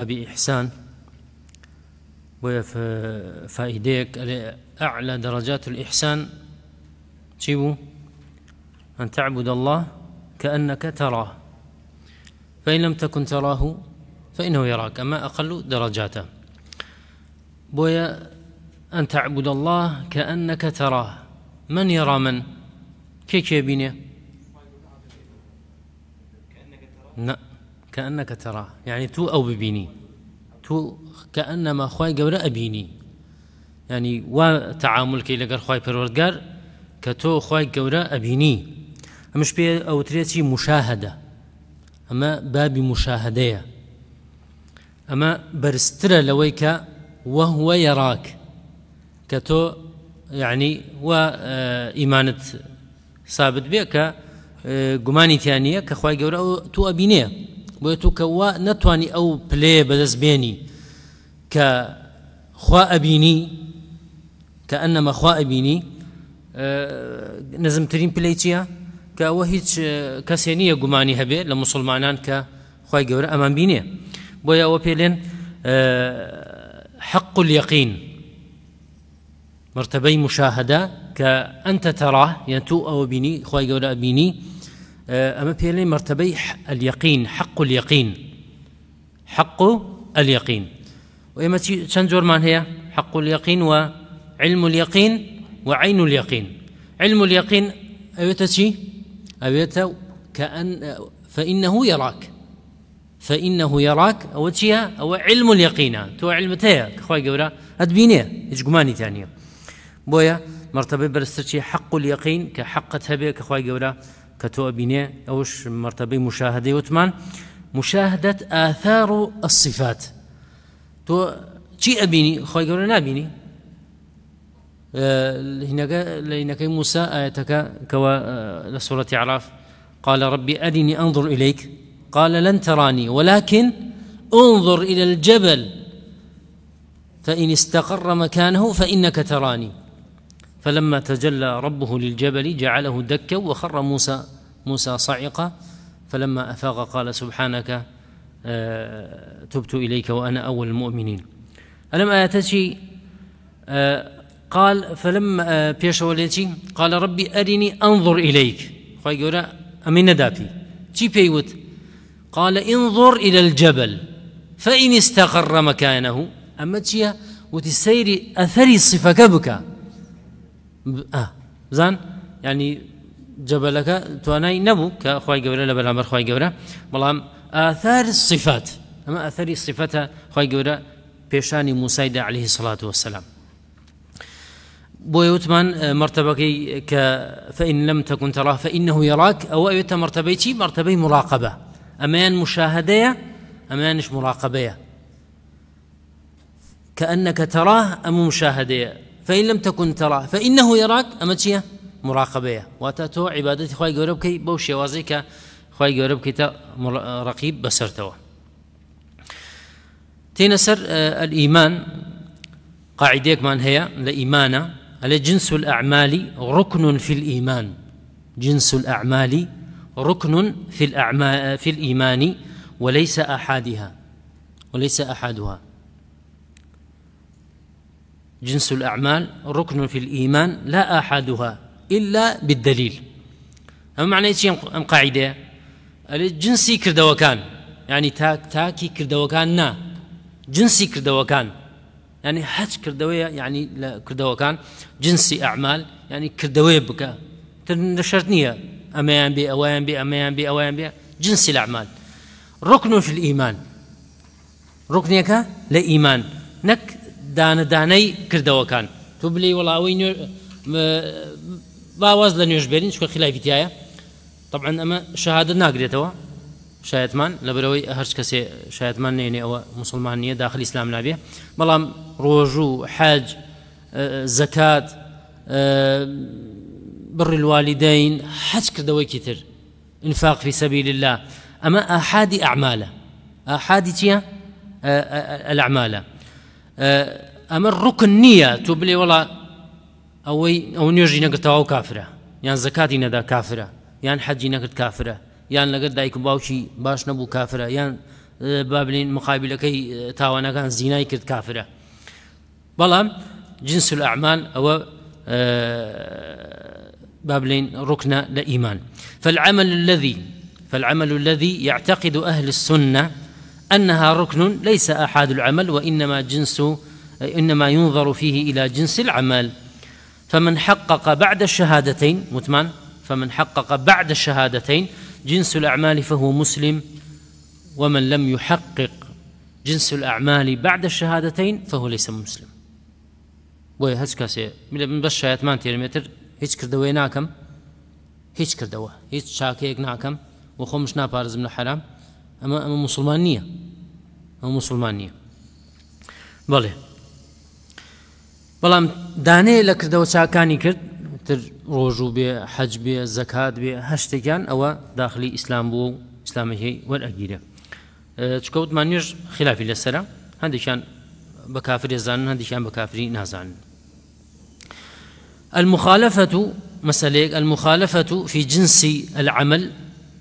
أبي إحسان وفائديك أعلى درجات الإحسان شيبو أن تعبد الله كأنك تراه فإن لم تكن تراه فإنه يراك أما أقل درجاته بويا أن تعبد الله كأنك تراه من يرى من كيف يبينه كأنك تراه كأنك ترى يعني تو أو ببيني تو كأنما خواي قبر أبيني يعني وتعاملك إلى قر خواي بيرورد كتو خواي قبر أبيني مش بي أو تريتي مشاهدة أما باب مشاهدة أما برسترة لويك وهو يراك كتو يعني وإيمانة ثابت بك جماني ثانية كخواي قبر تو أبيني بۆیە تو کەوا او ئەو پلێ بەدەستبێنی کە خوا ئەبینی کە ئەنەمە خوا ئەبینی نزمترین پلەی چییە؟ کەوە هیچ کەسێ نییە گومانی هەبێت لە مسلمانان کە خی گەورە ئەمان بینێ بۆیە ئەوە پێلێن حق اليقين مرتبي مشاهدة كأنت تراه يعني تو أو بيني خواي قول أبيني آه، أما في مرتبي اليقين حق اليقين حق اليقين وإما ئێمە چەند هي حق اليقين وعلم اليقين وعين اليقين علم اليقين أبيت شي أبيت كأن فإنه يراك فإنه يراك أو تشيا أو علم اليقين تو علم تيا خوي قورا أدبيني إيش ثانية بويا مرتبة برستشي حق اليقين كحق تهبي كخوي قورا كتو تۆ اوش مرتبه مشاهده مشاهدەی وتمان مشاهدت ئاثار و ئەسیفات تۆ چی ئەبینی خۆی گەورە نبینی اه، هینەکە لە هینەکەی موسا ئاەتەکە کەەوە اه، عراف قال ربي أرني أنظر إليك قال لن تراني ولكن انظر إلى الجبل فإن استقر مكانه فإنك تراني فلما تجلى ربه للجبل جعله دكا وخر موسى موسى صعقا فلما أفاق قال سبحانك آه، تبت إليك وأنا أول المؤمنين ألم آتشي آه، قال فلما آه، بيشولتي قال ربي أرني أنظر إليك خواهي أمين دافي تي بيوت قال انظر إلى الجبل فإن استقر مكانه أما تشي وتسيري أثري صفك بك آه. زان يعني جبلك تواناي نبو كخواي قبرة لبل عمر خواي قبرة ملام آثار الصفات أما آثار الصفات خواي قبرة بيشاني موسى عليه الصلاة والسلام بو آه، مرتبكي ك فإن لم تكن تراه فإنه يراك أو أيوت مرتبتي مرتبة مراقبة أمان مشاهدة أمانش مراقبة كأنك تراه أم مشاهدة فإن لم تكن ترى فإنه يراك أما چيە مراقبەیە واتە تۆ عیباەتی خی گەورە بکەیت بەو شێوازەی کە خی گەورە بکەیتە ڕقیب بەسەرتەوە تێنە سەر ئەئیمان آه، قاعدێکمان هەیە جنس الأعمال ركن في الإيمان جنس الأعمال ركن في, الأعمال في الإيمان وليس أحدها وليس أحدها جنس الأعمال ركن في الإيمان لا أحدها إلا بالدليل أما معنى ايش أم قاعدة جنسي كردوكان يعني تاك تاكي كردوكان نا جنسي كردوكان يعني حج كردوية يعني لا كردوكان جنسي أعمال يعني كردوية بك تنشرتني أميان بي أوان بي أميان بي أوان بي جنسي الأعمال ركن في الإيمان ركنك لإيمان نك دانە دانەی تبلي تو وين باوز باواز يجبرين شكون چکە تيايا طبعاً ئەمە شەهادە ناگرێتەوە شایەتمان لبروي هرش كسي کەسێ شایەتمان نێنێ ئەوە مسلمان نیە داخل الاسلام نابێ بەڵام روجو حەج زكاه بر الوالدين حەج کردەوەیکی تر انفاق في سبيل الله أما أحادي أعماله أحادي تيا الأعمال آه، امر ركن نيه تبلي ولا او او نيجي نوێژی نەگرتەوە كافرة يعني یان زکاتی نەدا کافرە یان حەجی نەکرد کافرە یان باوشي دایک و باوکی باش نەبوو کافرە یان بابلین مقابلەکەی تاوانەکان زینای كافره کافرە يعني، آه، آه، جنس الأعمال او بابلين ركن لإيمان فالعمل الذي فالعمل الذي يعتقد أهل السنة أنها ركن ليس أحد العمل وإنما جنس إنما ينظر فيه إلى جنس العمل فمن حقق بعد الشهادتين متمن فمن حقق بعد الشهادتين جنس الأعمال فهو مسلم ومن لم يحقق جنس الأعمال بعد الشهادتين فهو ليس مسلم بۆیە هەچ کەسێ من بەش شایەتمان تێرمێتر هیچ کردەوەی ناکەم هیچ کردەوە هیچ چاکەیەک ناکەم وخمش خۆمش ناپارزم لە حرام اما اما مسلمانيه اما مسلمانيه مسلمان بلام دانه بەڵام دو لە کردەوە چاکانی کرد تر ڕۆژ حج بێ حەج بێ زەکات بێ هە شتێکیان ئەوە داخلی ئیسلام بوو و ئیسلامەکەی وەرئەگیرە چکەوتمان نوێژ خلافی لەسرە هەندێکیان بە کافری زانن هەندێکیان بە کافری نازانن المخالفة مسألة المخالفة في جنس العمل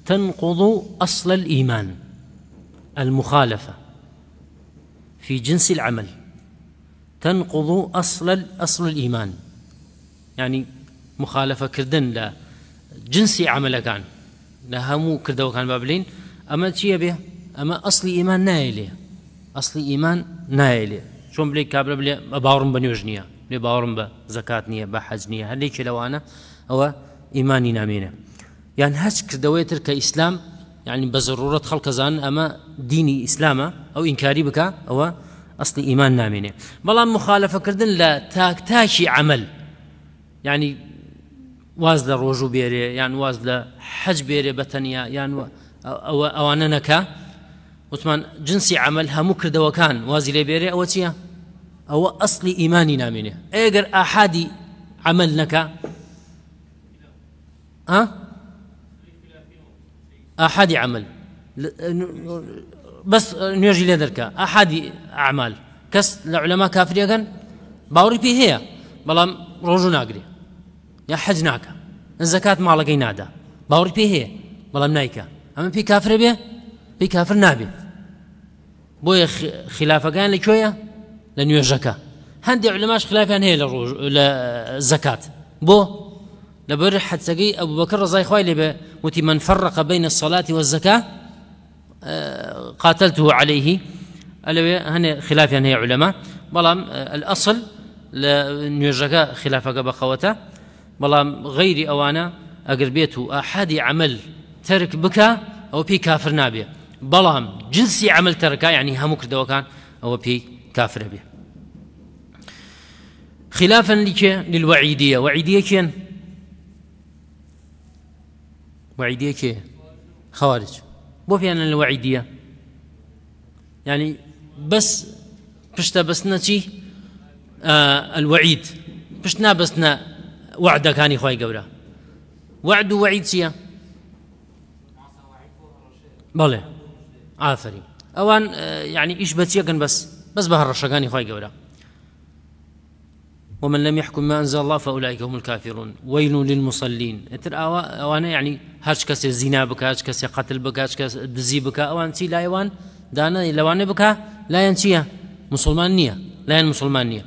تنقض أصل الإيمان المخالفة في جنس العمل تنقض أصل أصل الإيمان يعني مخالفة كردن لا جنسي عمل كان لا همو كردو كان بابلين أما تشي به أما أصل إيمان نايلة أصل إيمان نايلة شون بلي كابل بلي باورم بنيوجنيا بلي باورم بزكاة نية بحج نية هل ليش لو أنا أو إيماني نامينه يعني هش كردويتر كإسلام يعني بەزڕورەت خەڵکەزان ئەمە دینی ئیسلامە ئەو ئینکاری بکە ئەوە ئەسلی ئیمان نامێنێ بەڵام مخالفەکردن لە تاکتاشی عمل ینی يعني واز يعني ڕۆژ روجو بيري يعني واز حج بيري بێرێ يعني أو, أو, أو نەکە وثمان جنسي عمل هەموو کردەوەکان وازی لێ بيري أو تيا أو أصل إيمان نامينه ئەگەر أحادي عمل ها أه؟ أحد عمل بس نيجي لذلك أحد أعمال كس العلماء كافر يغن باوري بي هي بلا روجو ناقري يا حج ناكا الزكاة ما لقي نادا باوري بي هي بلا منايكا أما بي كافر بي بي كافر نابي بو خلافة كان لكويا لن يجكا هندي علماء خلافة هي للزكاة بو لبر سقي أبو بكر رضي خوي لبه وتي من فرق بين الصلاة والزكاة آه، قاتلته عليه هنا خلاف هي يعني علماء بلام آه، الأصل لنيوجك خلافك بخوته بلام غير أوانا أقر أحد عمل ترك بكا أو بي كافر نابية بلام جنسي عمل تركه يعني همك دوكان أو بي كافر بيه خلافا لك للوعيدية وعيدية كين وعيدية كي خوارج بو في أنا الوعيدية يعني بس بشتا بسنا شي آه الوعيد بشتنا بسنا وعدة كان خواي قبرة وعد وعيد سيا بله آثري آه، أوان آه، يعني إيش بتيا كان بس بس بها الرشا كان إخوة قبرة ومن لم يحكم ما أنزل الله فأولئك هم الكافرون ويل للمصلين ترى أوانا يعني هاش كسي زنا بك هاش كسي قتل بك هاش كسي دزي بك او انت لا يوان دانا لوان بك لا ينسيها مسلمانيه لا ين مسلمانيه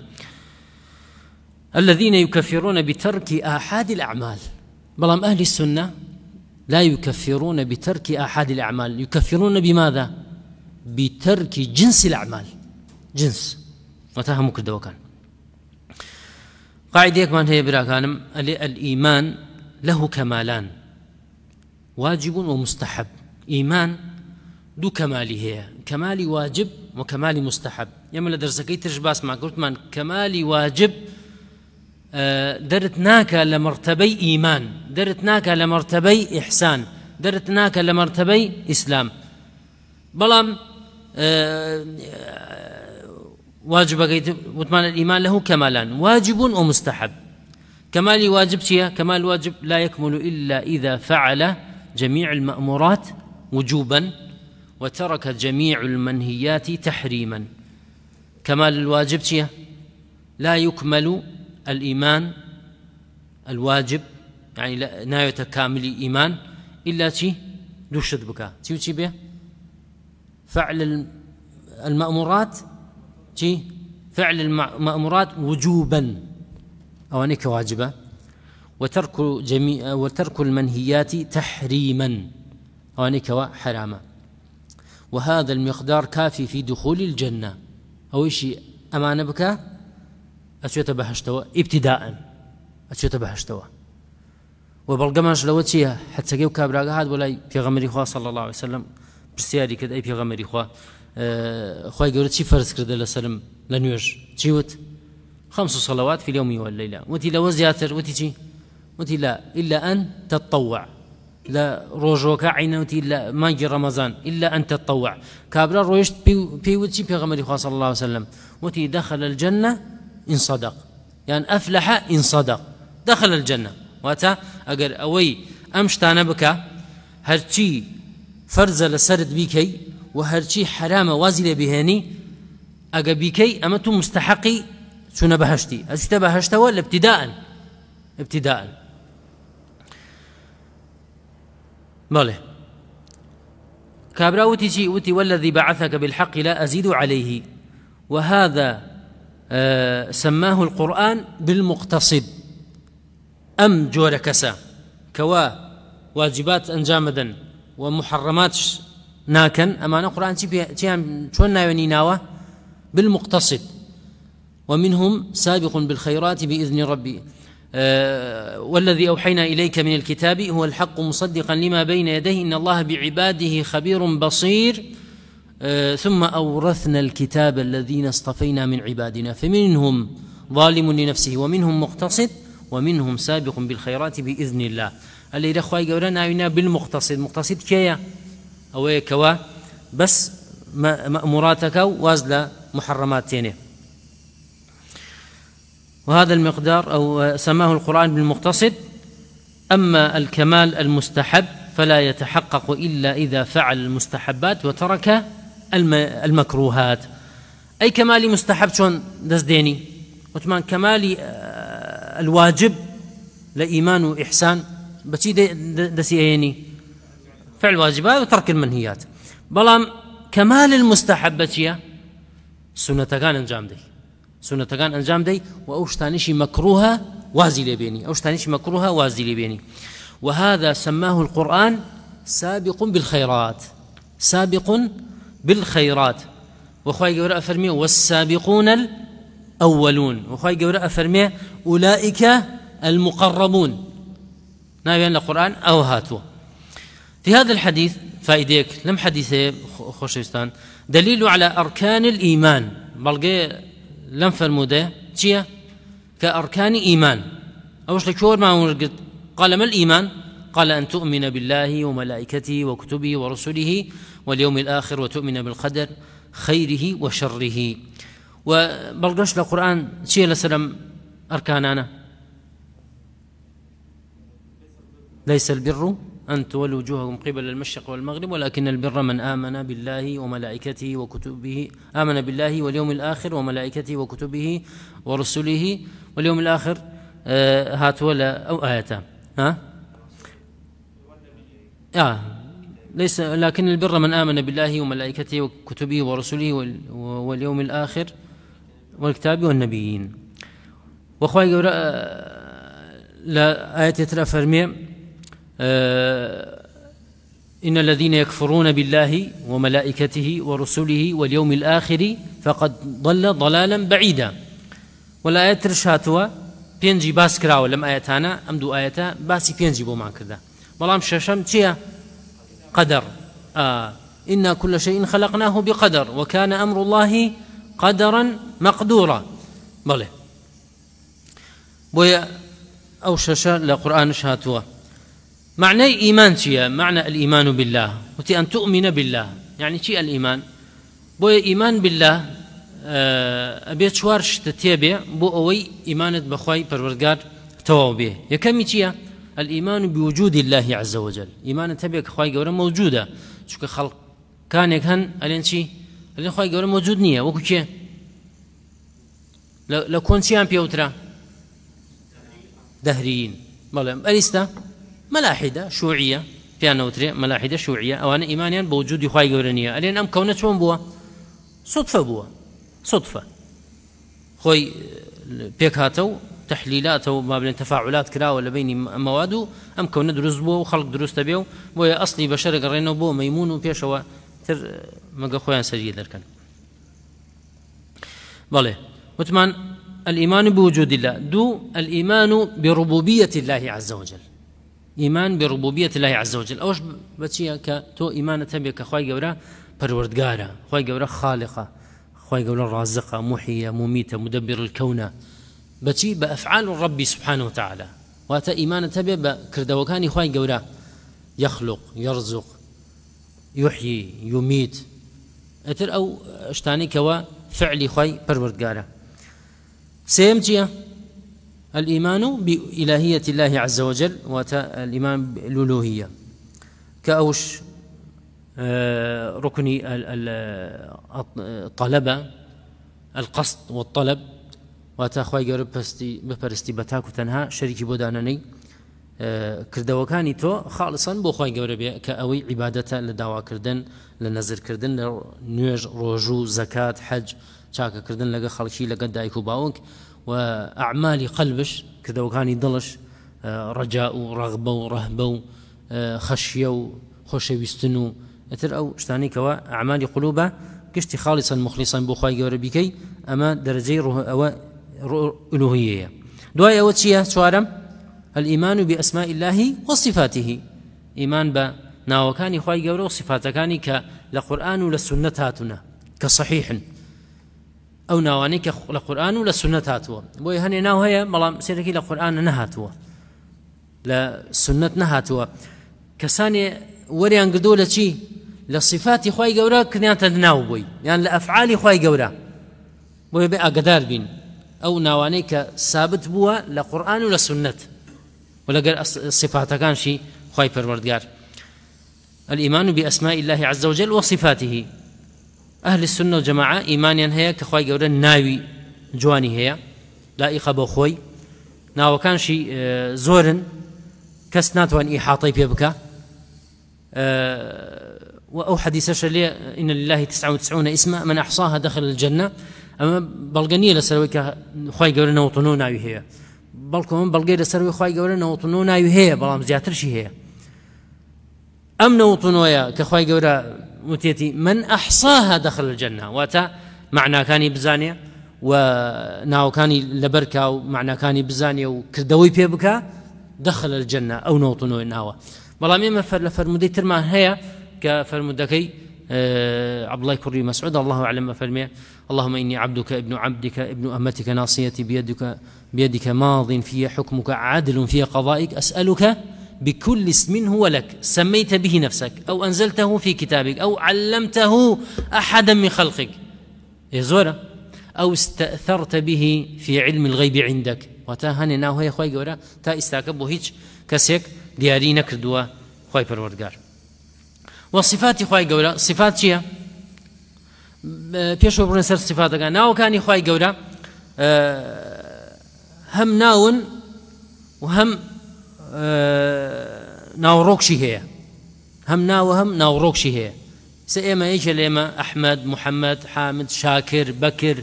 الذين يكفرون بترك آحاد الأعمال بلام أهل السنة لا يكفرون بترك آحاد الأعمال يكفرون بماذا؟ بترك جنس الأعمال جنس وتهم كردوكان قاعده من هي براكانم الايمان له كمالان واجب ومستحب ايمان دو كمالي هي كمالي واجب وكمالي مستحب يما لدرسكي ترش باس ما قلت من كمالي واجب آه، درتناك لمرتبي إيمان درتناك لمرتبي إحسان درتناك لمرتبي إسلام بلام آه، واجب وتمانە ئیمان لەهوو کەمالان واجبون و كمال واجب شيء كمال واجب لا يكمل إلا إذا فعل جميع المأمورات وجوبا وترك جميع المنهيات تحريما كمال الواجب شيء لا يكمل الإيمان الواجب يعني لا كامل إيمان إلا تي دوشت بك چی وچی فعل المأمورات جي فعل المأمورات وجوبا أوانيك واجبة وترك جميع وترك المنهيات تحريما أوانيك حراما وهذا المقدار كافي في دخول الجنة أو شيء أمانة بك أسويت بهشتوا ابتداء أسويت بهشتوا وبالقماش لو تشي حتى كيو كابراغا هاد ولا في غمر صلى الله عليه وسلم بسياري كذا أي في غمري آه، خوي گەورە شي فەرز كرد الله سلم لە نوێژ خمس صلوات في اليوم والليلة وتي لا وزياتر وتي چی وتي لا إلا أن تتطوع لا روجوك عين وتي لا مانجي رمضان إلا أن تتطوع كابرا رويشت بيوت چی پیغمبر خواه صلى الله عليه وسلم وتي دخل الجنة إن صدق يعني أفلح إن صدق دخل الجنة واتا أجر أوي أمشتانا بك هرچی فرز لسرد بيكي وهرشي حرام وازل بهاني اجا بيكي اما تو مستحقي شنا بهشتي ئەچتە بهشتا ولا ابتداء ابتداء بەڵێ كابرا وتي وتي والذي بعثك بالحق لا أزيد عليه وهذا آه، سماه القرآن بالمقتصد أم جوركسا كوا واجبات أنجامدا ومحرمات ناکەن ئەمانە قڕانچی چیان شون ناوێنی ناوە بالمقتصد ومنهم سابق بالخيرات بإذن ربي أه والذي أوحينا إليك من الكتاب هو الحق مصدقا لما بين يديه إن الله بعباده خبير بصير أه ثم أورثنا الكتاب الذين اصطفينا من عبادنا فمنهم ظالم لنفسه ومنهم مقتصد ومنهم سابق بالخيرات بإذن الله اللي دخوا يقولنا بالمقتصد مقتصد كيا ئەوەیە کەوە بس مأموراتك و محرمات تيني وهذا المقدار أو سماه القرآن بالمقتصد أما الكمال المستحب فلا يتحقق إلا إذا فعل المستحبات وترك المكروهات أي كمالي مستحب شون دزديني وثمان كمالي آه، الواجب لإيمان وإحسان دسي أيني فعل الواجبات وترك المنهيات بلام كمال المستحب سنة كان انجام دي سنة كان انجام دي ئەو مكروها وازي وازی لێبێنی مكروها شتانیشی مەکروها وهذا سماه القرآن سابق بالخيرات سابق بالخيرات وخوي قورا أفرمي والسابقون الأولون وخوي قورا أفرمي أولئك المقربون نابين القرآن أو هاتوا في هذا الحديث فائديك لم حديثه خوشيستان دليل على أركان الإيمان بلغي لم فرموده تشيا كأركان إيمان أوش لكور ما قال ما الإيمان قال أن تؤمن بالله وملائكته وكتبه ورسله واليوم الآخر وتؤمن بالقدر خيره وشره وبلغش لقرآن تشيا لسلم أركانانا ليس البر أن تولوا وجوهكم قبل المشرق والمغرب ولكن البر من آمن بالله وملائكته وكتبه آمن بالله واليوم الآخر وملائكته وكتبه ورسله واليوم الآخر آه هات ولا أو آيتان ها آه ليس لكن البر من آمن بالله وملائكته وكتبه ورسله واليوم الآخر والكتاب والنبيين وأخوي آه، لا آية ترى فرميه آه، إن الذين يكفرون بالله وملائكته ورسله واليوم الآخر فقد ضل ضلالا بعيدا والآية رشاتوا بينجي باس لم آياتانا أمدو ئەم باسي ئاەتە باسی پێنجی بۆمان کردا بەڵام تيا قدر آه إنا كل شيء خلقناه بقدر وكان أمر الله قدرا مقدورا بلى بويا أو شاشة لقرآن شاتوه معنى إيمان شيء معنى الإيمان بالله وتي أن تؤمن بالله يعني شيء الإيمان بو إيمان بالله آه، أبي چوار تتابع بو أوي إيمانة ئیمانت بروردقار پەروەردگار تەواو بێ یەکەمی الإيمان بوجود الله عز وجل إيمان تبيك خواي جورا موجودة شو خلق كان يكهن ألين شيء ألين خواي جورا موجود نية وكو كي لكون شيء أم بيوترا دهريين أليس ده؟ ملاحده شوعيه في انا ملاحده ئەوانە او انا وجودی بوجود گەورە نیە ئەلێن ئەم کەونە چۆن بووە سوتفە صدفة سوتفە خۆی پێک هاتە و تحلیلاتەوە بابلێن تەفاعلات کراوە لە بینی ئەمەواد و ئەم کەونە دروست بووە و خەڵک دروستە بێ و بۆیە ئەسلی بە شەرگەڕێنەوە بۆ و تر ما خويا سەریە دەکەن بەڵێ وتمان الإيمان بوجود الله دو الإيمان بربوبية الله عز وجل إيمان بربوبية الله عز وجل اوش بچیا ک تو ایمان ته به خوای گورا پروردگار خوای خالقة خوي خوای گورا رازق محیی مدبر الكون بچی بأفعال افعال سبحانه وتعالى وات إيمان ته به کردوکان خوای گورا يخلق يرزق يحيي يميت اتر او اشتاني كوا فعلي خوي پروردگاره سيم چيه الإيمان بإلهية الله عز وجل والإيمان بالألوهية كأوش آه، ركن الطلبة القصد والطلب وتأخوي خی گەورە بەپەرستی بەتاکو تەنها شەریکی كردوكاني آه، تو خالصا تۆ خاڵسان بۆ خی گەورە بێ کە كردن عیباەتە لە داواکردن لە نەزرکردن لە نوێژ ڕۆژوو لقى حەج چاکەکردن لەگە وأعمال قلبش كذا وكان يضلش آه، رجاء ورغبة ورهبة آه، خشية وخشية وخشويستن أتر أو شتاني كوا أعمالي قلوبه كشتي خالصا مخلصا بخواي جورا بكي أما درجي أو ألوهية دواي أو تشيا شوارم الإيمان بأسماء الله وصفاته إيمان بناوكاني خواي جورا وصفاتكاني كالقرآن وللسنة هاتنا كصحيح او ناوانەی کە ولا قورآن و لە سنت ناو هي ملام سيركي للقران نهاتوا لا سنه نهاتوا كساني وري وەریان گردۆ لە چی لە صفاتی خی گەورە کردیانتە ناو بووی يعني لافعال ئەفعالی خی گەورە بۆیە بێ ئاگدار بین ئەو ناوانەی کە سابت بووە لە قورآن و لە سنت و لەگەر صفاتەکانشی الإيمان بأسماء الله عز وجل وصفاته أهل السنة والجماعة إيمانيا هي كخوي جورا ناوي جواني هي جوانی هەیە خوي بۆ خۆی ناوەکانشی آه، زۆرن کەس ناتوان ئیحاڵی في بكا آه، وأو حديث شلي إن لله تسعة وتسعون اسما من أحصاها دخل الجنة أما لسروي كخوي جورا نوطنو ناوي هي بلكم بلغي لسروي خواي قولنا وطنونا يهي بلام زياتر شي هي أم يا كخوي جورا وتێتی من احصاها دخل الجنة معنى كان بزانيه وناو كان لبركه ومعنى كان بزانيه و بيبكا دخل الجنه او الجنة ناوه بلا ناوە بەڵام ئێمە فەر لە فەرمودەی ترمان هەیە کە آه، عبد الله كري مسعود الله أعلم فرمي اللهم إني عبدك ابن عبدك ابن أمتك ناصيتي بيدك بيدك ماض في حكمك عادل في قضائك أسألك بكل اسم هو لك سميت به نفسك أو أنزلته في كتابك أو علمته أحدا من خلقك يا زورة أو استأثرت به في علم الغيب عندك وتهني ناو هي خوي جورا تا استاكب هيك كسيك دياري نكردوا خوي پروردگار وصفات خوي جورا صفات شيا پێش صفات كان ناو ناوەکانی خوي گەورە آه، هم ناون وهم آه، ناوروكشي هي هم ناو هم ناوروكشي هي سيما ايش ئیشە احمد محمد حامد شاكر بكر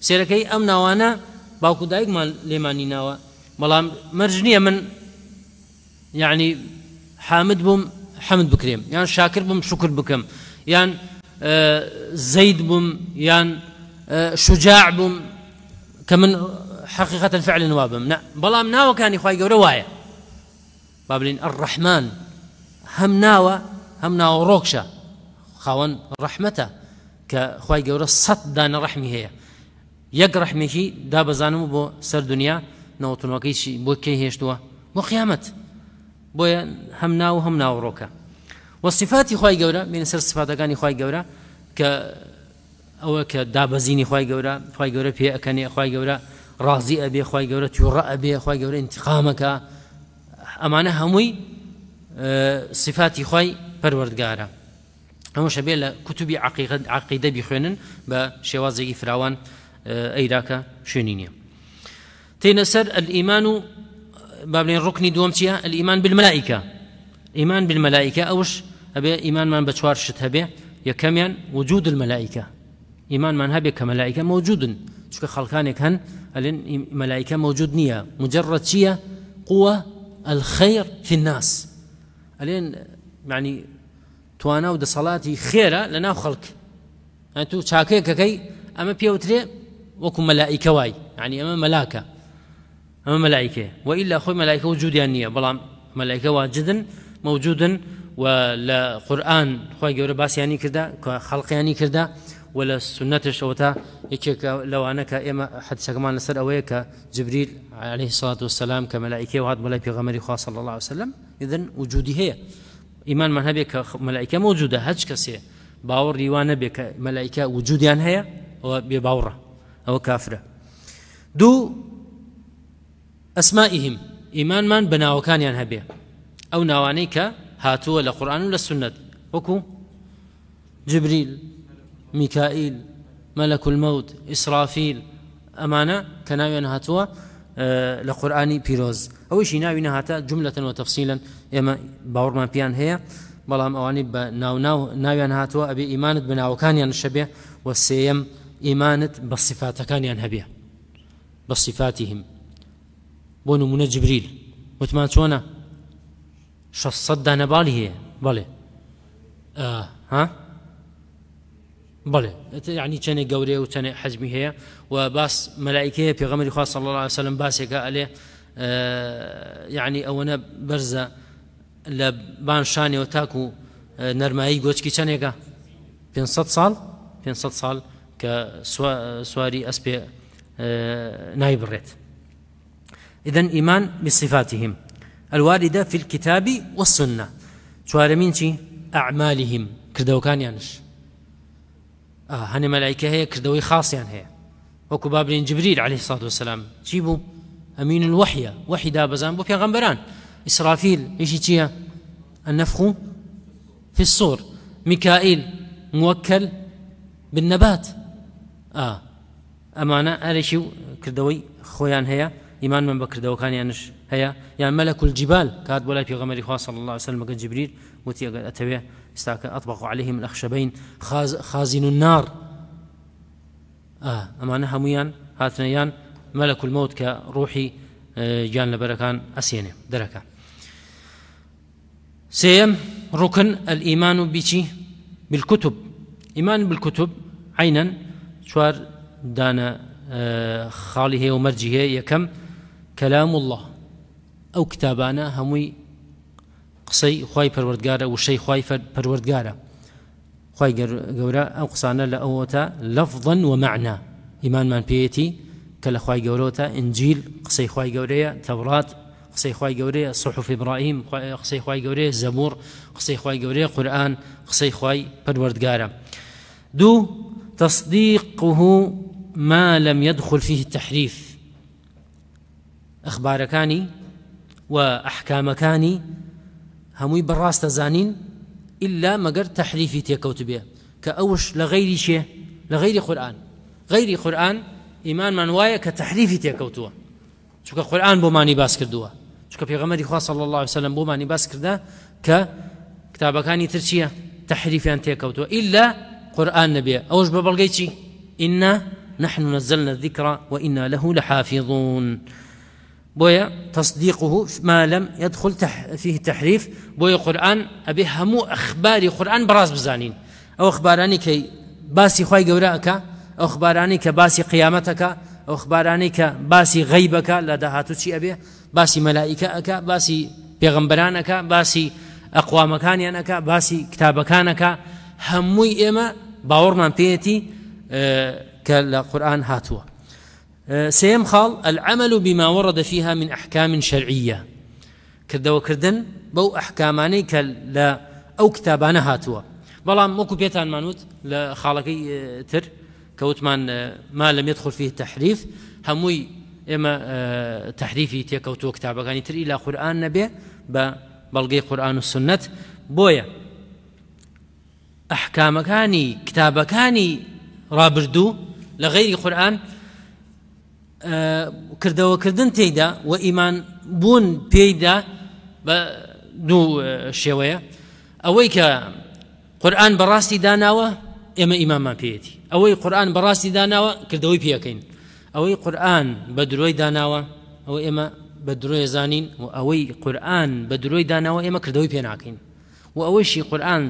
سيركي ام ناوانا باكو دايك مال ليماني بەڵام مەرج مرجنيه من يعني حامد بوم حمد بكريم يعني شاكر بوم شكر بكم يعني آه، زيد بوم يعني آه، شجاع بووم کە من حقیقەتەن فعلن وابم بەڵام ناوەکانی خی گەورە وایە الرحمن با بڵین ڕەحمان هەم ناوە هەم ناوە ڕۆکشە خاوەن ڕەحمەتە کە خی گەورە سەد دانە ڕەحمی هەیە یەک ڕەحمێکی دا بەزانم بۆ سەر دنیا نەوەتونەکەیشی بۆ کێ بو قيامت بو هم ناوى هم ناوى روكا وەصففاتی خی گەورە من سەر سفاتەکانی خی گەورە کە ئەوە کە دابەزینی خی گەورە خی گەورە پێەکەنێ خی گەورە ڕازی ئەبێ خی گەورە توڕە ئەبێ خی گەورە انتقامەکە أمانة هموي صفاتي خوي پروردگارا همو شبه لكتب عقيدة بخوينن بشوازي إفراوان ايراكا شنينيا تينسر الإيمان بابلين ركن دومتيا الإيمان بالملائكة إيمان بالملائكة أوش أبي إيمان من بتوار يا يكميان وجود الملائكة إيمان من هبه كملائكة موجود شكا خلقانك هن الملائكة موجود نيا مجرد شيا قوة الخير في الناس الين يعني توانا ود صلاتي خيره لنا خلق يعني تو شاكيك كي اما بيوتري وكم ملائكه واي يعني اما ملاكه اما ملائكه والا اخوي ملائكه وجود يعني بلا ملائكه واجدا موجودا ولا قران خوي يعني كذا خلق يعني كذا ولا و لە سنتشەوەتا یەکێکە لەوانەکە ئێمە حەدسەکەمان لەسەر ئەوەیە کە جبريل عليه الصلاه والسلام كملائكه وهذا ملائكه بەلای خاص صلى الله عليه وسلم إذن وجودي هي ايمان من هبك ملائكه موجوده هج كسي باور ریوانە بك ملائكه مەلایکە وجودیان هي ئەوە بباوره باوڕە كافره دو اسمائهم ايمان من بە وكان هەبێ ئەو ناوانەی کە هاتووە لە قورآن و لە میکائیل مەلك المەوت ئیسرافیل ئەمانە کە ناوێن هاتووە آه، لە قورآانی پیرۆز ئەوەیشی ناوی نەهاتە جملەتەنەوە تەفسیلن ئێمە باوەڕمان پیان هەیە بەڵام ئەوانی بە ناویان هاتووە أبي إيمانة بناو كان شەبێ و سێەم ئیمانت بە سیفاتەکانیان هەبێ بە سیفاتیهم بۆ نمونە جبریل وتمان چۆنە 600 دانەباڵی هەیە آه ها؟ بله يعني چنێک گەورەیە و حجمي هي وباس و باس مەلایکەیە خاص صلى صلی الله عليه وسلم باسێکە ئەلێ يعني ئەوەنە بەرزە لە بان شانێەوە تاکو اه، نەرمایی گۆچکی چنێکە 500 سال 500 سال کە سواری ئەسپێ اه، نای بڕێت إذن إيمان بصفاتهم الواردة في الكتاب والسنة شوارمين أعمالهم كردوكان يانش آه ملائكة هي كردوي خاص يعني هي وكو بابلين جبريل عليه الصلاة والسلام جيبو أمين ئەمین وحە وحی دابزان بۆ پێغەمبەران إسرافيل یشی چییە النفخ في الصور ميكائيل موكل بالنبات آه أمانة ئەرێکی و کردەوەی خۆیان هەیە ئیمان من كان يعني هي يعني ملك الجبال كاد ولا في غمر خوا صلى الله عليه وسلم مەگە جبريل وتي ئەگەر استاكن أطبق عليهم الأخشبين خاز خازن النار آه أما نها ميان هاتنيان ملك الموت كروحي آه، جان لبركان أسينة دركا سيم ركن الإيمان بيتي بالكتب إيمان بالكتب عينا شوار دانا آه، خاله ومرجه يكم كلام الله أو كتابانا هموي قسەی خی پەروەردگارە وشەی خی پەروەردگارە خی گەورە ئەو قسانە لە ئەوە تا لەفظن ومەعنا ئیمانمان پێەتی کە لە خی گەورەوە تا ئنجیل قسەی خی گەورەیە تەورات قسەی خی گەورەیە سحف ئبراهیم قسەی خی گەورەیە زەمور قسەی خی گەورەیە قورآن قسەی خی پەروەردگارە دوو تصديقه ما لم يدخل فيه التحريف أخبار كاني وأحكام كاني هموي بەڕاستە زانین إلا مەگەر تحریفی تێکەوت كأوش لغيري شيء لغيري قرآن غيري قرآن إيمان خورآن غەیری خورآن ئیمانمان وایە کە تحریفی بو ماني باس بۆمانی باس کردووە غمدي پێغەمەری صلى الله وسلم ماني باس کردە کە كاني ترشية تحريفي أن تێکەوتوە إلا قرآن نبيه أوش ببلغيتي إنا نحن نزلنا الذكر وإنا له لحافظون بويا تصديقه ما لم يدخل تح فيه تحريف بويا قرآن أبي همو أخباري قرآن بەڕاست بزانين أو أخباراني كي باسي خوي گەورەکە أو أخباراني كباسي قيامتك أو ئەو باسي غيبك لا دهاتو شي أبي باسي ئەبێ باسي بيغمبرانك باسي پێغمبرانەکە باسی ئەقوامەکانیانەکە باسی کتابەکانەکە هەمووی ئێمە باوەڕمان پێەتی کە لە قورآن سيمخال العمل بما ورد فيها من أحكام شرعية کردەوە وكردن بو احكاماني كلا او كتابان هاتوا بلا موكو بيتان مانوت لخالقي آه، تر كوتمان آه، ما لم يدخل فيه اما آه، تحريفي تي تحریفی تێکەوتوە يعني تر الى قران نبي بە بەڵگەی قرآن و بويا بۆیە ئەحکامەکانی کتابەکانی ڕابردوو لە غیری کردەوەکردن تێدا و ئیمان بوون پێیدا بە دوو شێوەیە ئەوەی کە قورآن بەڕاستی داناوە ئێمە ئیمامان پێێتی ئەوەی قورآن بەڕاستی داناوە کردەوەی پێەکەین ئەوەی قورآن بە درۆی داناوە ئەوە ئێمە بە درۆی زانین و ئەوەی قورآن بە درۆی داناوە ئێمە کردەوەی پێناکەین و ئەوەیشی قورآن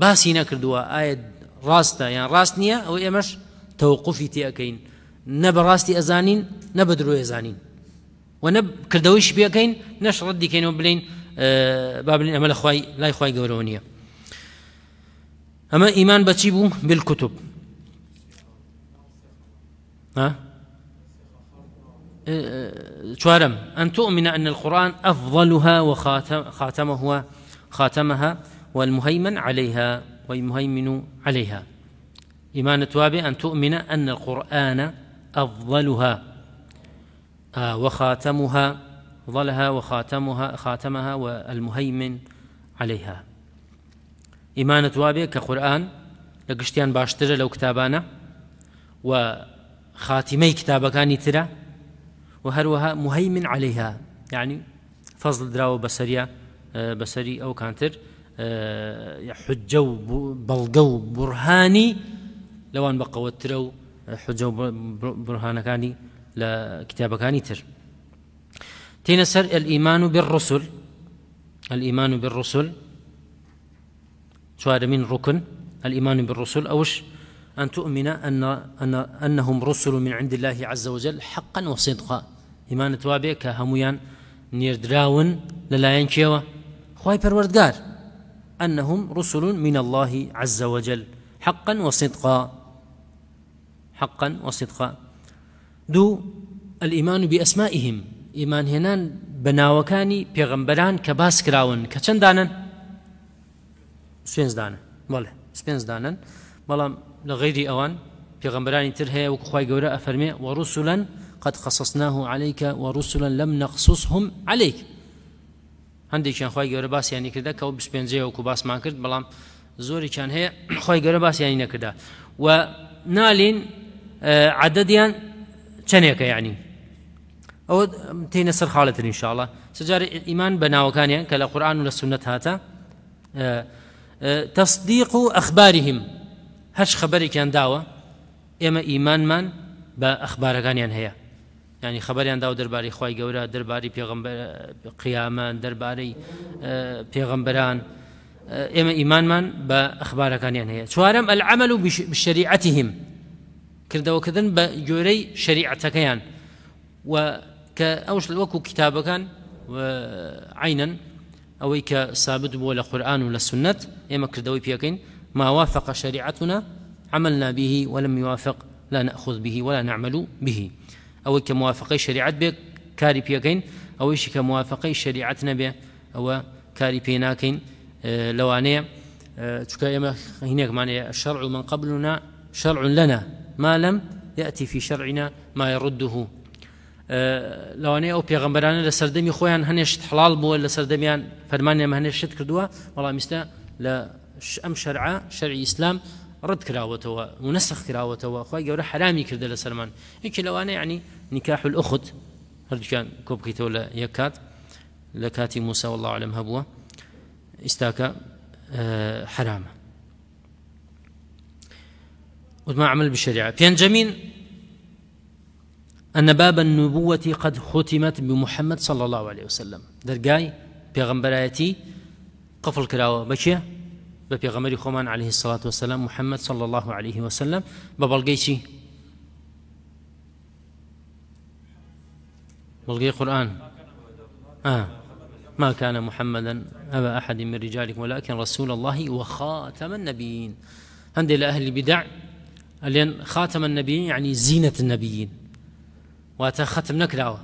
باسی نەکردووە ئاەت ڕاستە یان ڕاست نییە ئەو ئێمەش تەوقفی تێەکەین نبراستي أزانين نبدرو أزانين ونب درۆ بيا و نە کردەوەیش بەکەین نەش ڕەتدیکەینەوە بلین اه، بابلین ئەمە لە خی لای خی گەورەوە نییە ئەمە ئیمان أن تؤمن أن القرآن أفضلها خاتمه هو خاتمها والمهيمن عليها والمهيمن عليها إيمان توابي أن تؤمن أن القرآن أفضلها آه، وخاتمها ظلها وخاتمها خاتمها والمهيمن عليها إيمانة وابية كقرآن لقشتيان لە لو كتابانا وخاتمي كتابة كان ترى وهروها مهيمن عليها يعني فضل دراو بسريا آه، بسري أو كانتر آه، حجو بلقو برهاني لوان بقوا بەڵگە حجه و برهانەکانی لە کتابەکانی تر تينا سر الايمان بالرسل الايمان بالرسل شو من ركن الإيمان بالرسل أوش أن تؤمن أن, أن أنهم رسل من عند الله عز وجل حقا وصدقا إيمان توابع كهميان نيردراون للا كيوا خواي پروردگار أنهم رسل من الله عز وجل حقا وصدقا حقا وصدقا دو الإيمان بأسمائهم إيمان هنان بناوكاني بيغمبران كباس كراون كتن دانا سبينز دانا بله سبينز دانا بلام لغير أوان بيغمبران تر هي وكخواي قورا أفرمي ورسلا قد قصصناه عليك ورسلا لم نقصصهم عليك هەندێکیان خی گەورە باسییانی کرد کە بس پێنجەیەوەکو باسمان کرد بەڵام زۆری چیان هەیە خی باس باسییانی نەکردا و نالین عددا يعني او تين ئەوە تینە ان شاء الله سجار ايمان بنا ئیمان بە ناوەکانیان کە لە قورآن و لە سنت هاتە آه، آه، تصدیق و ئەخباریهم هەش خبرێکیان داوە ئێمە ئیمانمان بە ئەخبارەکانیان هەیە ینی خبریان داو دەربارەی خی گەورە دەرباری قیامان دەربارەی آه، پێغەمبەران ئێمە ئیمانمان بە ئەخبارەکانیان هەیە چوارم العمل و بشریعەتیهم کردەوەکردن كذن بجوري شريعة يعني. و کە ئەوش وەکو كان يعني، عینەن ئەوەی کە سابت بووە لە ولا سنة لە سنت ئێمە کردەوەی ما وافق شريعتنا عملنا به ولم يوافق لا نأخذ به ولا نعمل به أو كموافقي شريعة بك كاري بيكين أو إيش كموافقي شريعة نبي أو كاري بيناكين أه لوانية آه، هناك معنى الشرع من قبلنا شرع لنا ما لم يأتي في شرعنا ما يرده آه، لەوانەیە أنا پێغمبەرانە لە سەردەمی خۆیان هەنێشت حڵال بووە لە ما هنشت كردوا والله مستا لا أم شەرعا شرع الإسلام رد کراوەتەوە منەسەخ کراوەتەوە خی گەورە حرامي كرد لە سەرمان لو أنا يعني نكاح الأخت هل كان لە ولا کات لە موسى والله أعلم هبوه استاكا آه، حرامه وما عمل بالشريعة جميل أن باب النبوة قد ختمت بمحمد صلى الله عليه وسلم درجاي بيغمبرايتي قفل كراوة بشيء ببيغمري خمان عليه الصلاة والسلام محمد صلى الله عليه وسلم ببلغيشي بلغي قرآن آه ما كان محمدا أبا أحد من رجالكم ولكن رسول الله وخاتم النبيين عند أهل البدع لأن خاتم النبيين يعني زينة النبيين واتە خەتم نكراوة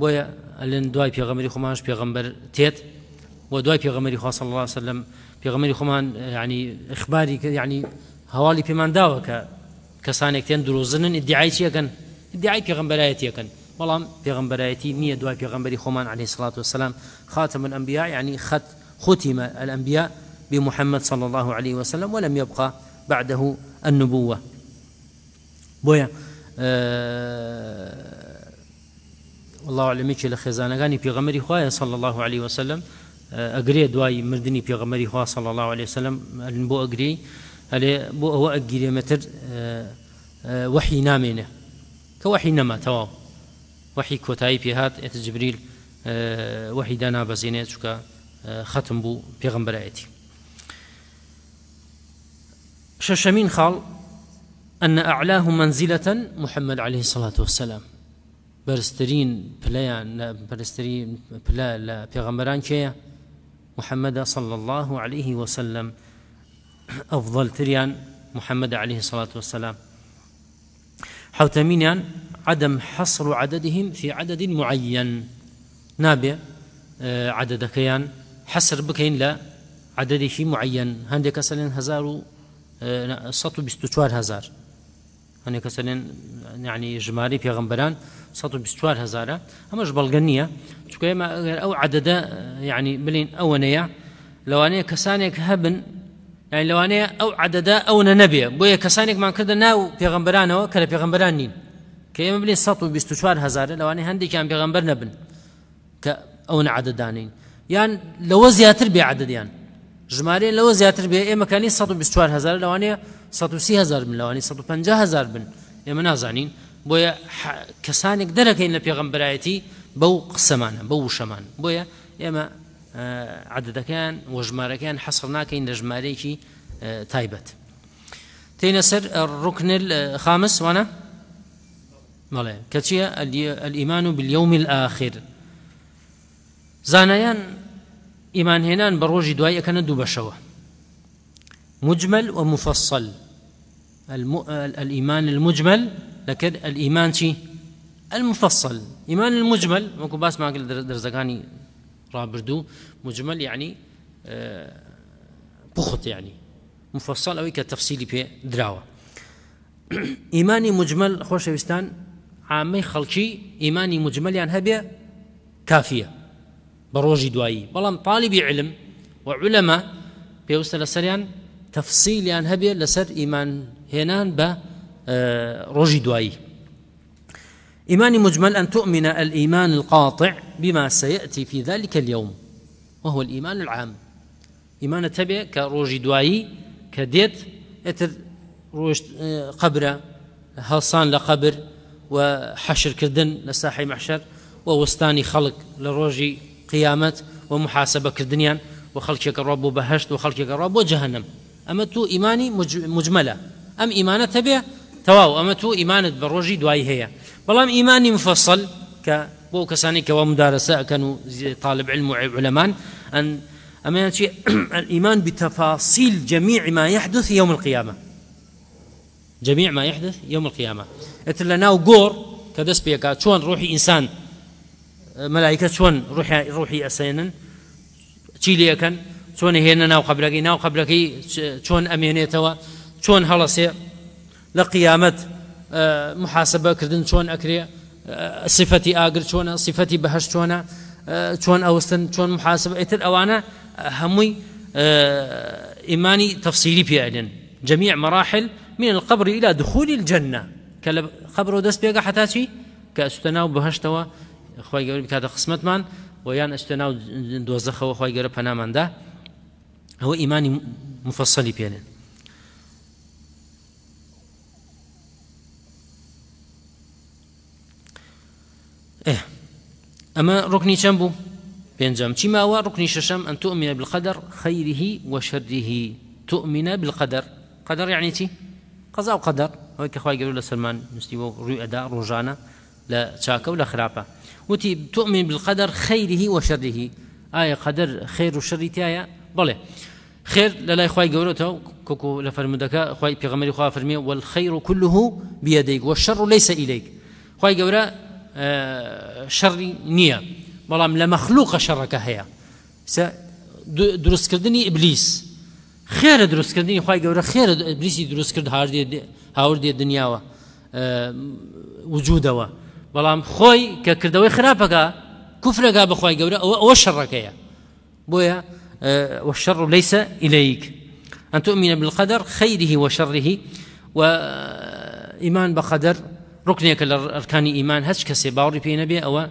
بۆیە لەن دواي پێغەمەری خماش پێغەمبەر تيت ودواي دوای پێغەمەری صلى الله عليه وسلم پێغەمەری خمان يعني إخباري کە ینی يعني هەواڵی پێمان داوە کە کەسانێک تێن درۆزنن ادعای چیەکەن ادعای پێغەمبەرایەتیەکەن بەڵام پێغەمبەرایەتی دواي دوای پێغەمبەری خمان عليه الصلاة والسلام خاتم الأنبياء يعني خت ختم الأنبياء بمحمد صلى الله عليه وسلم ولم يبقى بعده النبوة بويا والله علمێکی لە خێزانەکانی پێغەمەری خوایە صلى الله عليه وسلم ئەگرێ دوای مردنی پێغەمەری خوا صلى الله عليه وسلم بو بۆ ئەگری هەلێ بۆ ئەوە ئەگیرێمەتر وەحی نامێنێ کە وەحی نەما تەواو وەحی کۆتایی إت جبريل وحي دانا دانابەزیێنێ شكا ختم بو بوو آيتي ششمين خال أن أعلاهم منزلة محمد عليه الصلاة والسلام برسترين بلايان برسترين بلا لا بيغمران كيا محمد صلى الله عليه وسلم أفضل تريان محمد عليه الصلاة والسلام حوتمينيان عدم حصر عددهم في عدد معين نابع آه، عدد كيان حصر بكين لا عدد في معين هندي كسلين هزارو آه، و 124 هزار هەنێک کەسەلێن نعنی ژماری پێغمبەران 24 هزارە ئەمەش ما أو چکە يعني بلين أو نيا لو أنا كسانك هبن يعني لو أنا أو ئەو أو ئەوە بويا كسانك ما كده ناو ما بلين لە بستوار هزارة لو أنا هندي كان في لەوانەیە نبن پێغمبەر نەبن يعني لو زيادة یان يعني جمالي لو زيادة بيا إيه مكاني بێ بستوار هزارة لو أنا 130 هزار بن لەوانی 150 هزار بن ئێمە نازانین بۆیە کەسانێک دەرەکەین لە پێغەمبەرایەتی بو قسەمانە بە وشەمان بۆیە ئێمە عادەتەکان وەژمارەکان حەسڵ ناکەین لە ژمارەیەکی تایبەت تینە سەر ڕکنل خامس وانە بەڵێ کە چییە ئەلئیمان و بلیومی ئاخر زانایان ئیمانهێنان بە ڕۆژی دوای ئەەکەنە دوو بەشەوە مجمل ومفصل الم... الإيمان المجمل لكن الإيمان شي المفصل إيمان المجمل ماكو باس ما درزقاني رابردو مجمل يعني آه، بخت يعني مفصل أو كتفصيلي في دراوة إيماني مجمل بستان عامي خلقي إيماني مجمل يعني هبه كافية بروجي دوائي بلام طالبي علم وعلماء بيوصل السريان تفصيل يعني هبي لسر إيمان بە ب آه، دوایی إيمان مجمل أن تؤمن الإيمان القاطع بما سيأتي في ذلك اليوم وهو الإيمان العام إيمان تبع كروجي دوائي كديت اتر روج آه، قبرة هلصان لقبر وحشر كردن لساحي محشر ووستاني خلق لروجي قيامة ومحاسبة كردنيان وخلقك الرب بهشت وخلقك الرب وجهنم اما تو ايماني مجمله ام ئیمانە تبع تواو اما تو ئیمانت بروجي دواي هي هەیە إيماني مفصل مفەسەل کە بۆ کەسانی کەوا مدارەسە طالب علم وعلماء ان أما الإيمان بتفاصيل جميع ما يحدث يوم القيامة جميع ما يحدث يوم القيامة اتلا ناو جور كدس بيكا شون روحي إنسان ملائكة شون روحي روحي أسينا تشيليا كان چۆن هێنە ناو قبلەکەی ناو قبلەکەی چۆن ئەمێنێتەوە چۆن هەڵەسێ لە قیامەت محاسبەکردن چۆن ئەکرێ سفەتی ئاگر چۆنە سفەتی بەهش چۆنە چۆن ئەوستن چۆن محاسب ئیتر ئەوانە هەمووی إيماني تفصيلي في أدن جميع مراحل من القبر إلى دخول الجنة قبر ودس بيقى حتى شي كأستناو بهشتوا أخوي قبل بكاتا قسمت من ويان استناو دوزخوا خوي قبل بنا من ده هو إيماني مفصلي بيلين إيه أما ركني شنبو بينجام تيما هو ركني ششم أن تؤمن بالقدر خيره وشره تؤمن بالقدر قدر يعني تي قضاء وقدر هو كخواي قالوا لسلمان نستي روي دا رجانا لا شاكا ولا خرابة وتي تؤمن بالقدر خيره وشره آية قدر خير وشر تايا بله خير لەلای خی گەورەتەوە تو كوكو فەرمودەکە خی پێغەمەری خوا فەرمیە والخەیر كله بيديك والشر ليس إليك خی شرك هيا س دروس كردني إبليس خير دروس كردني ئبلیس خێرە خير إبليس دروس كرد ئبلیسی دروست کرد هاوردێ دنیاوە آه، و بەڵام خۆی کە کردەوەی خراپەکە کوفرەکە بەخوای گەورە ئەوە ئەوە هيا بويا آه، والشر ليس إليك أن تؤمن بالقدر خيره وشره وإيمان بقدر ڕکنێکە آه، لە إيمان هشك هەچ في نبي أو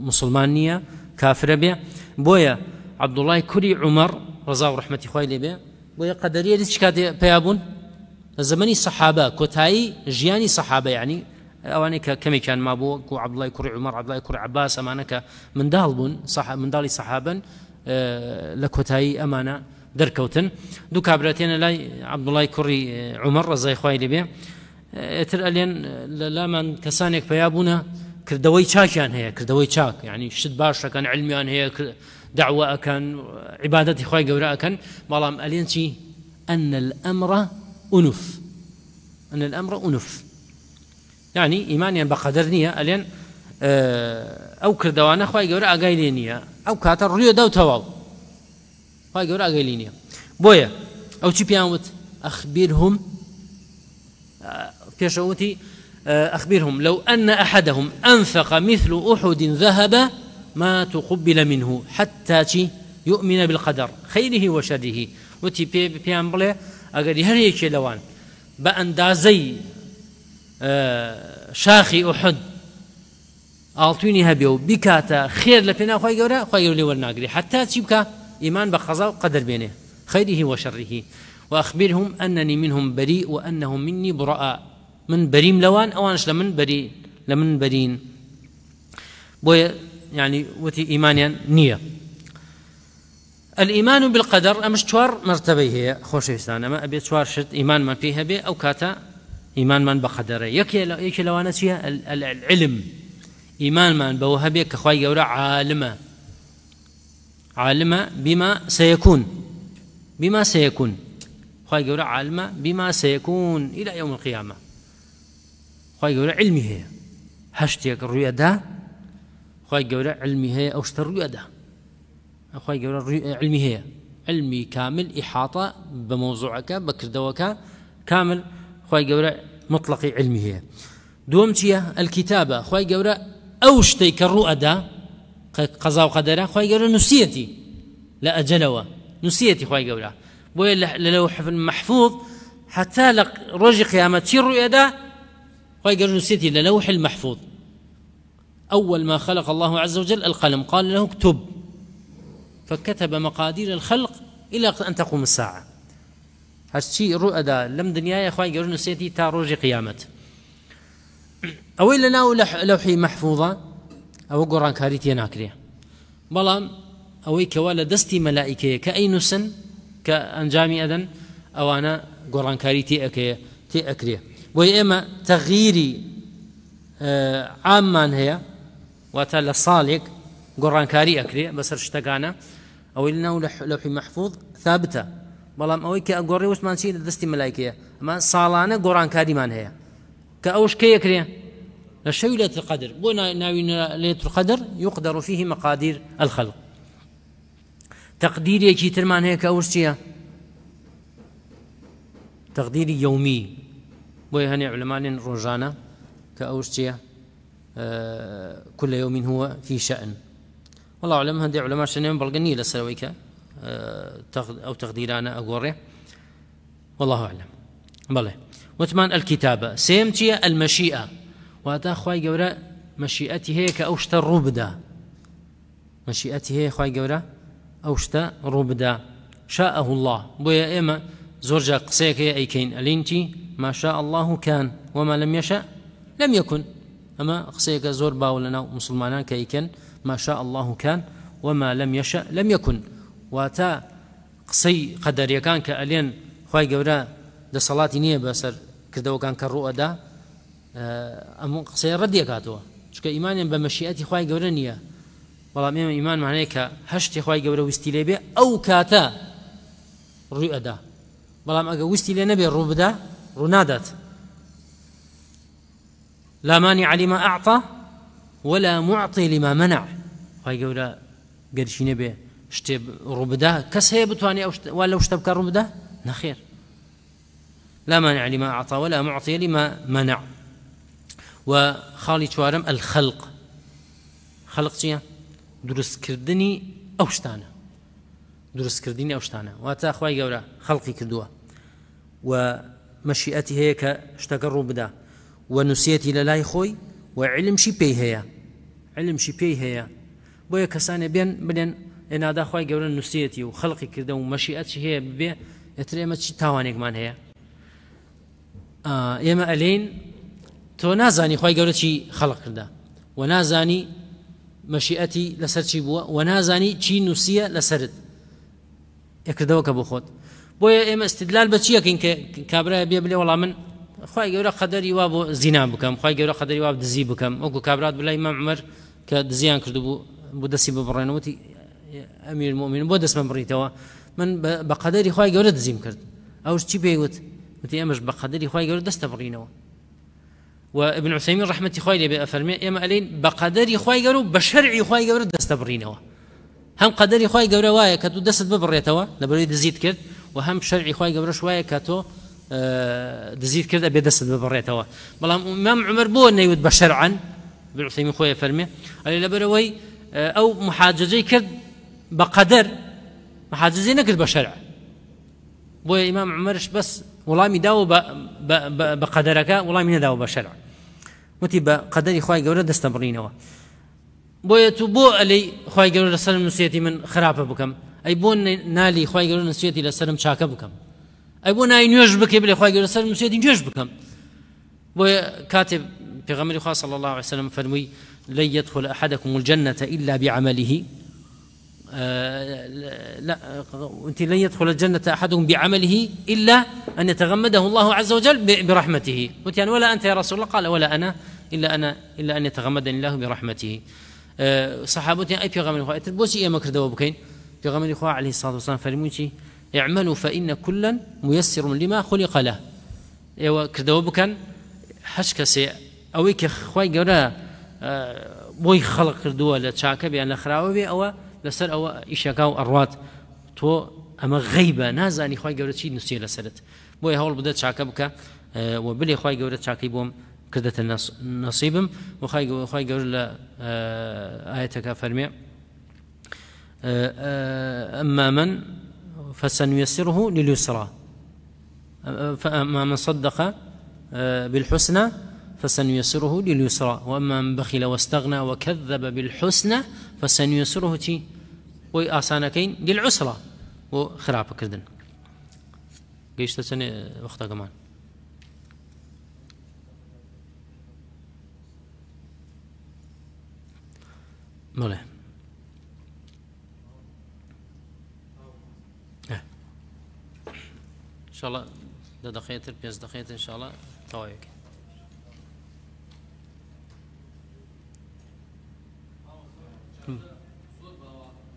مسلمانية كافرة مسلمان بويا عبد الله كري عمر رضا ورحمة ڕحمەتی لي بيا بويا قدرية ليش کاتێ پیابوون صحابة زمانی جياني صحابة يعني اواني ینی كان ما بو عبد الله كري عمر عبد الله كري عباس ئەمانە دالبون صح من دالي صحابا لە کۆتایی ئەمانە دەرکەوتن دوو کابراتێنە لای عبدوڵای کوڕی عمر ڕزای خی لێبێ ئێتر ئەلێن لە لامان کەسانێک پیا بوونە کردەوەی چاکیان هەیە کردەوەی چاک ینی شت باشەکەن علمیان هەیە داوە ئەەکەن عیباەتی خی گەورە ئەەکەن بەڵام ئەلێن چی ئەن ئەمڕە ئونوف ئەن ئەمڕە ئونوف ینی ئیمانیان بە قەدەر نییە ئەلێن ئەو کردەوانە خی گەورە ئاگای لێ نییە ئەو کاتە ڕویە دەوتەواو خی گەورە ئاگەی لێ نییە بۆیە ئەو چی پیانوت ئەخبیر هم پێشەوتی أخبرهم لو أن أحدهم أنفق مثل أحد ذهب ما تقبل منه حتى يؤمن بالقدر خيره وشره وتي بي بي أمبلي أقري هر يكي لوان دازي شاخي أحد ئاڵتوینی هەبێ بكاتا بیکاتە خێر لە پێناخوای گەورە خی گەور لێوەرناگری حتا چی بکە ئیمان بە خەزا و قەدر بێنێ وەشەڕیهی وأخبرهم أنني منهم بريء وأنهم مني براء من بريم لوان أوانش لمن بري لمن برين بوي يعني وتي إيمانيا نية الإيمان بالقدر أمش توار مرتبه هي خوش إنسان أما أبي توار شد إيمان من فيها به أو كاتا إيمان من بقدره يكي لوانا العلم إيمان من هەبێت كخواي جورا عالمة عالمة بما سيكون بما سيكون خواي جورا عالمة بما سيكون إلى يوم القيامة خی گەورە علمي هي هەشتێک الرؤيا ده گەورە علمی علمي هي شتە الرؤيا ده خواي علمی علمي هي علمي كامل إحاطة مۆزوعەکە بەکردەوەکە کامل كامل گەورە جورا مطلق علمي هي چییە الكتابة خی جورا او شتەی کە ڕوو ئەدا قەزا و قەدەرا نسيتي لا نووسەتی لە ئەجلەوە نووسەتی خی للوح المحفوظ حتى لق رجي قيامه تشير رؤيا دا چی ڕوئێدا نسيتي للوح المحفوظ أول ما خلق الله عز وجل القلم قال له اكتب فكتب مقادير الخلق إلى أن تقوم الساعة هالشيء رؤدا لم دنيا يا أخوان قالوا نسيتي تا رجي قيامه أو إلا ناو لوحي محفوظة أو قران كاريتي ناكرية بلام أو إيكا ولا دستي ملائكة كأي نسن كأنجامي أذن أو أنا قران كاريتي أكية تي أكرية إما تغييري آه، عامان هي واتالا صالك قران كاري أكرية بس رشتاقانا أو إلا ناو لوحي محفوظ ثابتة بلام أو إيكا كأقوري وسمان شيء دستي ملائكة ما صالانا قران كاري مان هي كأوش كي يكري یەکرێ لە شەوی لە قەدر بۆ ناوی لێت فيه مقادير الخلق تەقدیرێکی ترمان هيك أوش ئەوش چییە تەقدیری یومی بۆی هەنێ علمانێن ڕۆژانە کە آه، كل يوم هو في شأن والله أعلم هذه علماء شنين بلغني لسرويك آه، أو تقديرانا أقوري والله أعلم بله وتمان الكتابة سيمتي المشيئة واتا خواي قورا مشيئتي هيك أوشتا روبدا مشيئتي هي خواي قورا أوشتا روبدا شاءه الله بويا إما زرجا قسيك أي كين ألينتي ما شاء الله كان وما لم يشأ لم يكن أما قسيك زور باولنا مسلمان كأيكن ما شاء الله كان وما لم يشأ لم يكن واتا قسي قدر يكان كألين خواي قورا ده صلاتي نية بسر كردو كان كرو ادا ام آه، قصير ردي كاتو شك ايمان بمشيئه خوي غورنيه والله ميم ايمان معناك هشت خوي غورو واستيلي او كاتا رؤى ادا بلام اجا وستي لنبي الروبدا رنادت لا مانع لما اعطى ولا معطي لما منع خوي غورا قرشي نبي شتي الروبدا كسيبتواني او ولا وشتبك الروبدا نخير لا مانع لما أعطى ولا معطي لما منع وخالي شوارم الخلق خلق چییە درس كردني شتانە دروستکردنی ئەو شتانە واتە خی گەورە خەڵقی کردووە و مەشیئەتی هەیە کە شتەکە بدا ونسيتي للاي خوي وعلم شي بي هي علم شي بي هي بويا بۆیە بين بێن بلێن ئێناداخوای گەورە نووسەتی نسيتي وخلقي کردە ومشيئتي هي بي بێ ما تشي تاوانيك من هي ئێمە ئەلین تۆ نازانی خی گەورە چی خەڵق کردا و نازانی مەشیئەتی لەسەر چی بووە و نازانی چی نووسە لەسرت یەکردەوە کە بۆ خۆت بۆیە ئێمە استدلال بە چیەکەین کە کابراە بێ بلێ وەڵام من خی گەورە قەدەری وا بۆ زینا بکەم خی گەورە قەدەری وا دزی بکەم وەکو کابرات بلای مەمەر کە دزیان کردو بوو بۆ دەستی بە بڕێنەوەتی ئەمیر مؤمن بۆ دەستمە بڕیتەوە من بە قەدەری خی گەورە دزیم کرد ئەوش چی پێیوت وتي أمش بقدري خوي قالوا دست برينوا وابن عثيمين رحمة خواهي لبي أفرمي إما ألين بقدري خوي قالوا بشرعي خوي قالوا دست برينوا هم قدري خوي قالوا وايا كتو دست ببريتوا لبري دزيد كرد وهم شرعي خوي قالوا شوية كتو آه، دزيد كرد أبي دست ببريتوا بلا إمام عمر بو يود بشرعا ابن عثيمين خوي فرمي قال لبروي آه، أو محاججي كرد بقدر محاججي نكد بشرع بو امام عمرش بس وڵامی داوە بە قەدەرەکە وڵامی نەداوە بە شەرع وتی بە قەدەری خی گەورە دەستە بڕینەوە بۆیە تو بۆ ئەلەی خی گەورە لەسەر نووسێتی من خراپە بکەم ئەی بۆ نالی خی گەورە نووسێتی لەسرم چاکە بکەم ئەی بۆ نای نوێژ بکێ بێ خی گەورە سەر نووسێتی نوێژ بکەم بۆیە کاتێ پێغەمەری خوا صلی الله عليه وسلم فەرمووی لن يدخل أحدكم الجنة إلا بعمله آه، لا أنت لن يدخل الجنة أحدهم بعمله إلا أن يتغمده الله عز وجل برحمته قلت يعني ولا أنت يا رسول الله قال ولا أنا إلا أنا إلا أن يتغمدني الله برحمته آه، صحابتي أي بيغمر إخوة بوسي يا مكر دو بكين بيغمر إخوة عليه الصلاة والسلام فرموشي اعملوا فإن كلا ميسر لما خلق له إيوة كردو بكن هش سي أويك إخوة آه، جورا بوي خلق كردوا لتشاكا بأن خراوي أو لسر او ئیشەکە و ئەڕات تو اما غەیبە نازاني خی گەورە چی نووسێ لەسرت بۆی هەوڵ بدە شاكبك بکە اه، و بلێ خی گەورە چاکەی بۆم کردەتە نەسیبم وخوای گەور لە اه، ئاەتەکە أما اه، من فسنيسره لليسرى فأما من صدق بالحسنى فسنيسره لليسرى وأما من بخل واستغنى وكذب بالحسنى فسنيسره تي وي آسانا كين للعسرة وخرابة كردن قيشتا سنة وقتا كمان مولي اه. ان شاء الله دا دقيقه بيز دقيقه ان شاء الله طويل